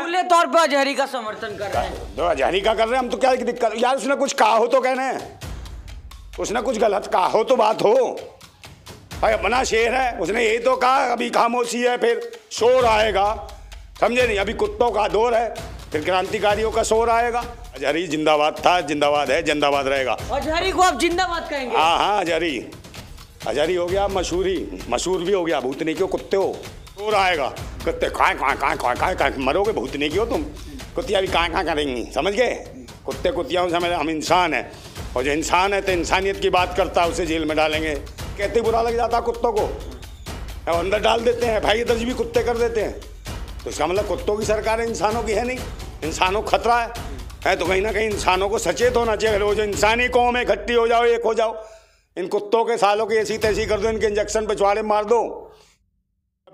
खुले तौर पर अजहरी का समर्थन कर रहे हैं हाँ, तो अजहरी का कर रहे हैं हम तो क्या दिक्कत यार उसने कुछ कहा हो तो कहने उसने कुछ गलत कहा हो तो बात हो भाई अपना शेर है उसने यही तो कहा अभी खामोशी है फिर शोर आएगा समझे नहीं अभी कुत्तों का दौर है फिर क्रांतिकारियों का शोर आएगा अजहरी जिंदाबाद था जिंदाबाद है जिंदाबाद रहेगा अजहरी को आप जिंदाबाद कहेंगे हाँ हाँ अजहरी अजहरी हो गया मशहूरी मशहूर भी हो गया भूतने क्यों कुत्ते हो चोर आएगा कहते कहाँ कहाँ कहाँ कहाँ कहाँ कहाँ मरोगे भूत नहीं हो तुम कुतिया भी कहाँ कहाँ करेंगी समझ गए कुत्ते कुतिया समझ हम इंसान हैं और जो इंसान है तो इंसानियत की बात करता है उसे जेल में डालेंगे कहते बुरा लग जाता है कुत्तों को और अंदर डाल देते हैं भाई दर्ज भी कुत्ते कर देते हैं तो इसका मतलब कुत्तों की सरकार है इंसानों की है नहीं इंसानों को खतरा है है तो कहीं ना कहीं इंसानों को सचेत होना चाहिए वो जो इंसानी कौम है इकट्ठी हो जाओ एक हो जाओ इन कुत्तों के सालों की ऐसी तैसी कर दो इनके इंजेक्शन पे छुआड़े मार दो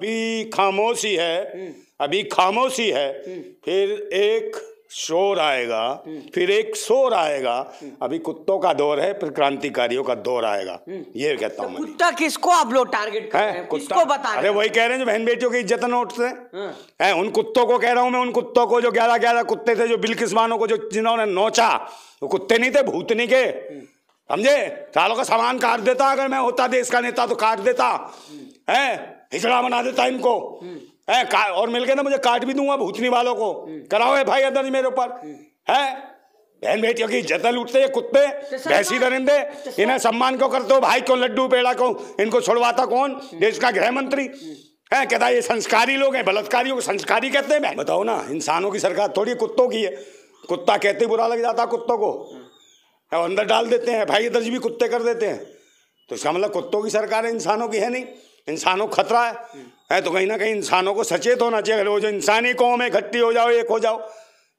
अभी खामोशी है हम्म। अभी खामोशी है हम्म। फिर एक शोर आएगा हम्म। फिर एक शोर आएगा अभी कुत्तों का दौर है फिर क्रांतिकारियों का दौर आएगा ये कहता तो हूँ कुत्ता किसको आप लोग टारगेट कर रहे हैं किसको बता अरे वही कह रहे हैं जो बहन बेटियों की इज्जत नोट से हाँ। है उन कुत्तों को कह रहा हूँ मैं उन कुत्तों को जो ग्यारह ग्यारह कुत्ते थे जो बिल किस्मानों को जो जिन्होंने नोचा वो कुत्ते नहीं थे भूतनी के समझे सालों का सामान काट देता अगर मैं होता देश का नेता तो काट देता है हिचड़ा बना देता इनको हम्म। है और मिलके ना मुझे काट भी दूंगा भूतनी वालों को हम्म। कराओ है भाई अदर मेरे ऊपर हम्म। है बहन बेटियों की जतल उठते हैं कुत्ते भैंसी दरिंदे इन्हें सम्मान क्यों करते हो भाई क्यों लड्डू पेड़ा को इनको छोड़वाता कौन देश का गृह मंत्री है कहता ये संस्कारी लोग हैं बलात्कारियों को संस्कारी कहते हैं बताओ ना इंसानों की सरकार थोड़ी कुत्तों की है कुत्ता कहते बुरा लग जाता कुत्तों को अंदर डाल देते हैं भाई दर्ज भी कुत्ते कर देते हैं तो इसका मतलब कुत्तों की सरकार है इंसानों की है नहीं इंसानों को खतरा है है तो कहीं ना कहीं इंसानों को सचेत होना चाहिए वो जो इंसानी कौम है इकट्ठी हो जाओ एक हो जाओ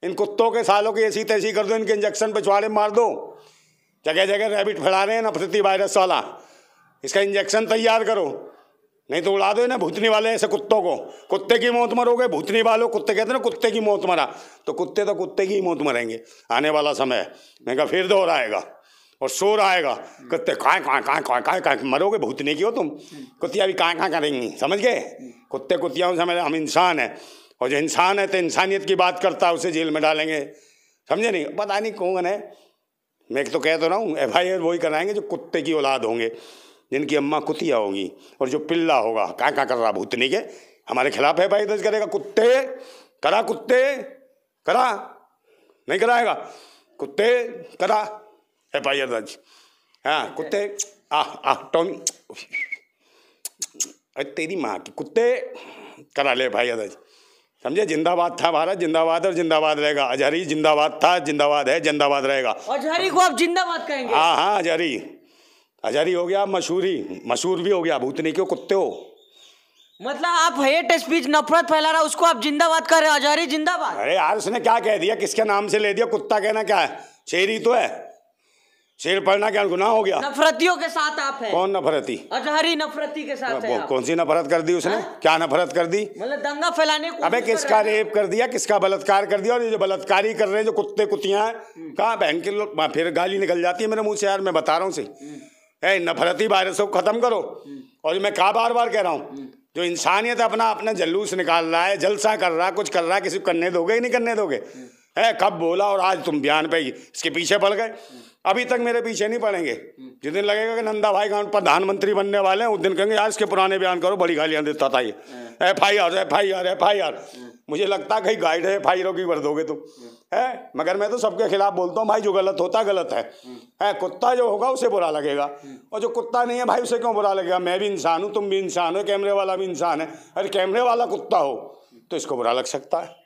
इन कुत्तों के सालों की ऐसी तैसी कर दो इनके इंजेक्शन पे छुआड़े मार दो जगह जगह रैबिट फैला रहे हैं नफरती वायरस वाला इसका इंजेक्शन तैयार करो नहीं तो उड़ा दो ना भूतनी वाले ऐसे कुत्तों को कुत्ते की मौत मरोगे भूतनी वालों कुत्ते कहते ना कुत्ते की मौत मरा तो कुत्ते तो कुत्ते की ही मौत मरेंगे आने वाला समय मैं कहा फिर दोहराएगा और शोर आएगा कहते कहाँ कहाँ कहाँ कहाँ कहाँ कहाँ मरोगे भूतने की हो तुम कुत्तिया भी कहाँ कहाँ करेंगी समझ गए कुत्ते कुत्तियाँ से हम इंसान हैं और जो इंसान है तो इंसानियत की बात करता है उसे जेल में डालेंगे समझे नहीं पता नहीं कौन है मैं तो कह तो रहा हूँ एफ आई आर वही कराएंगे जो कुत्ते की औलाद होंगे जिनकी अम्मा कुतिया होगी और जो पिल्ला होगा कहाँ कहाँ कर रहा भूतने के हमारे खिलाफ एफ आई दर्ज करेगा कुत्ते करा कुत्ते करा नहीं कराएगा कुत्ते करा एफ आई आर दर्ज हाँ कुत्ते अरे तेरी माँ की कुत्ते करा ले भाई दर्ज समझे जिंदाबाद था भारत जिंदाबाद और जिंदाबाद रहेगा अजहरी जिंदाबाद था जिंदाबाद है जिंदाबाद रहेगा अजहरी को आप जिंदाबाद कहेंगे हाँ हाँ अजहरी अजहरी हो गया मशहूरी मशहूर भी हो गया भूतनी क्यों कुत्ते हो मतलब आप हेट स्पीच नफरत फैला रहा उसको आप जिंदाबाद कर रहे हो अजहरी जिंदाबाद अरे यार उसने क्या कह दिया किसके नाम से ले दिया कुत्ता कहना क्या है शेरी तो है शेर पढ़ना क्या गुनाह हो गया नफरतियों के साथ आप हैं कौन नफरती अजहरी नफरती के साथ हाँ, है कौन सी नफरत कर दी उसने आ? हाँ? क्या नफरत कर दी मतलब दंगा फैलाने को अबे किसका रेप कर दिया किसका बलात्कार कर दिया और ये जो बलात्कारी कर रहे हैं जो कुत्ते कुतियां है हम्म। कहा बहन के लोग हाँ, फिर गाली निकल जाती है मेरे मुंह से यार मैं बता रहा हूँ हम्म। से नफरती वायरस को खत्म करो हम्म। और मैं कहा बार बार कह रहा हूँ जो इंसानियत अपना अपना जल्लूस निकाल रहा है जलसा कर रहा है कुछ कर रहा है किसी को करने दोगे नहीं करने दोगे है कब बोला और आज तुम बयान पे इसके पीछे पड़ गए अभी तक मेरे पीछे नहीं पड़ेंगे जिस दिन लगेगा कि नंदा भाई का प्रधानमंत्री बनने वाले हैं उस दिन कहेंगे यार इसके पुराने बयान करो बड़ी गालियां देता था ये F I R F I R F I R मुझे लगता कहीं गाइड है एफ आई आर की वर्दोगे दोगे तुम तो। है मगर मैं तो सबके खिलाफ बोलता हूँ भाई जो गलत होता गलत है है कुत्ता जो होगा उसे बुरा लगेगा और जो कुत्ता नहीं है भाई उसे क्यों बुरा लगेगा मैं भी इंसान हूँ तुम भी इंसान हो कैमरे वाला भी इंसान है अरे कैमरे वाला कुत्ता हो तो इसको बुरा लग सकता है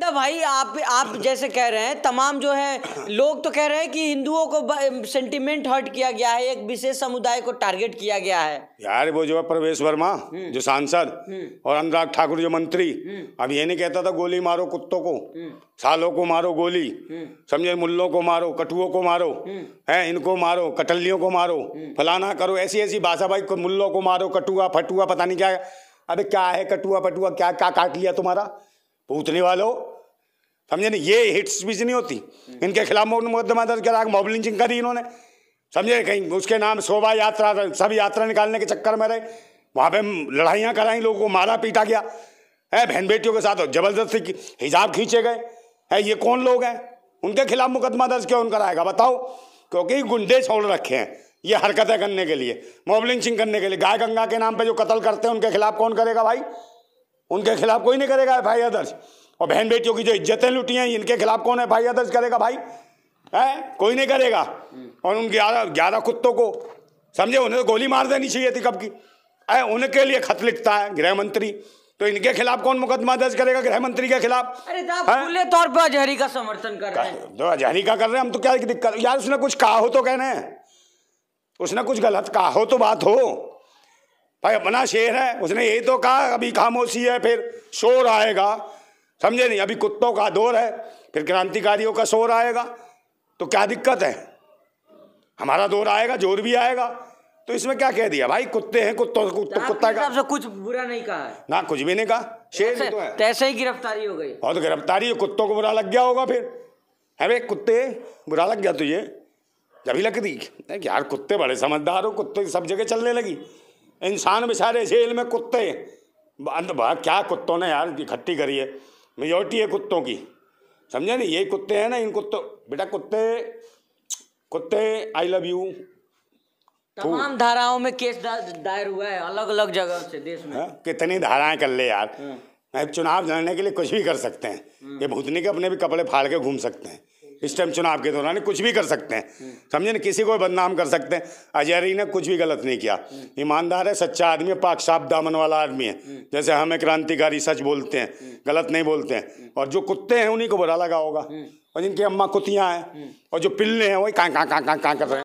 ना भाई आप आप जैसे कह रहे हैं तमाम जो है लोग तो कह रहे हैं कि हिंदुओं को सेंटिमेंट हर्ट किया गया है एक विशेष समुदाय को टारगेट किया गया है यार वो जो है प्रवेश वर्मा हम्म। जो सांसद हम्म। और अनुराग ठाकुर जो मंत्री हम्म। अब ये नहीं कहता था गोली मारो कुत्तों को सालों को मारो गोली समझे मुल्लों को मारो कटुओं को मारो है इनको मारो कटलियों को मारो फलाना करो ऐसी ऐसी भाषा भाई मुल्लों को मारो कटुआ फटुआ पता नहीं क्या अबे क्या है कटुआ पटुआ क्या क्या काट लिया तुम्हारा पूतने वालों समझे नहीं ये हिट स्पीच नहीं होती इनके खिलाफ मुकदमा दर्ज करा मॉब लिंचिंग करी इन्होंने समझे कहीं उसके नाम शोभा यात्रा सब यात्रा निकालने के चक्कर में रहे वहाँ पे लड़ाइयाँ कराई लोगों को मारा पीटा गया है बहन बेटियों के साथ जबरदस्ती हिजाब खींचे गए है ये कौन लोग हैं उनके खिलाफ मुकदमा दर्ज क्यों कराएगा बताओ क्योंकि गुंडे छोड़ रखे हैं ये हरकतें करने के लिए मॉब लिंचिंग करने के लिए गाय गंगा के नाम पर जो कत्ल करते हैं उनके खिलाफ कौन करेगा भाई उनके खिलाफ कोई नहीं करेगा एफ आई दर्ज और बहन बेटियों की जो इज्जतें लुटी हैं इनके खिलाफ कौन एफ आई दर्ज करेगा भाई है कोई नहीं करेगा और उन ग्यारह ग्यारह कुत्तों को समझे उन्हें तो गोली मार देनी चाहिए थी कब की अरे उनके लिए खत लिखता है गृह मंत्री तो इनके खिलाफ कौन मुकदमा दर्ज करेगा गृह मंत्री के खिलाफ अरे तो तौर पर अजहरी का समर्थन कर रहे हैं जो तो अजहरी का कर रहे हैं हम तो क्या दिक्कत यार उसने कुछ कहा हो तो कहने उसने कुछ गलत कहा हो तो बात हो भाई अपना शेर है उसने ये तो कहा अभी खामोशी है फिर शोर आएगा समझे नहीं अभी कुत्तों का दौर है फिर क्रांतिकारियों का शोर आएगा तो क्या दिक्कत है हमारा दौर आएगा जोर भी आएगा तो इसमें क्या कह दिया भाई कुत्ते हैं कुत्तों कुत्ता का कुछ बुरा नहीं कहा है ना कुछ भी नहीं कहा शेर तो है तैसे तो ही गिरफ्तारी हो गई और तो गिरफ्तारी कुत्तों को बुरा लग गया होगा फिर है भाई कुत्ते बुरा लग गया तुझे जब ही लग रही यार कुत्ते बड़े समझदार हो कुत्ते सब जगह चलने लगी इंसान बेचारे जेल में कुत्ते भा क्या कुत्तों ने यार इकट्ठी करी है मेजोरिटी है कुत्तों की समझे ना ये कुत्ते हैं ना इन कुत्तों बेटा कुत्ते कुत्ते आई लव यू तमाम धाराओं में केस दायर हुआ है अलग अलग जगह से देश में हा? कितनी धाराएं कर ले यार हाँ। चुनाव लड़ने के लिए कुछ भी कर सकते हैं हाँ। ये भूतनी के अपने भी कपड़े फाड़ के घूम सकते हैं इस टाइम चुनाव के दौरान कुछ भी कर सकते हैं समझे ना किसी को बदनाम कर सकते हैं अजहरी ने कुछ भी गलत नहीं किया ईमानदार है सच्चा आदमी है पाक साफ दामन वाला आदमी है जैसे हमें क्रांतिकारी सच बोलते हैं गलत नहीं बोलते हैं और जो कुत्ते हैं उन्हीं को बुरा लगा होगा और जिनकी अम्मा कुतियाँ हैं और जो पिल्ले हैं वही कहाँ कहाँ कहाँ कहाँ कर रहे हैं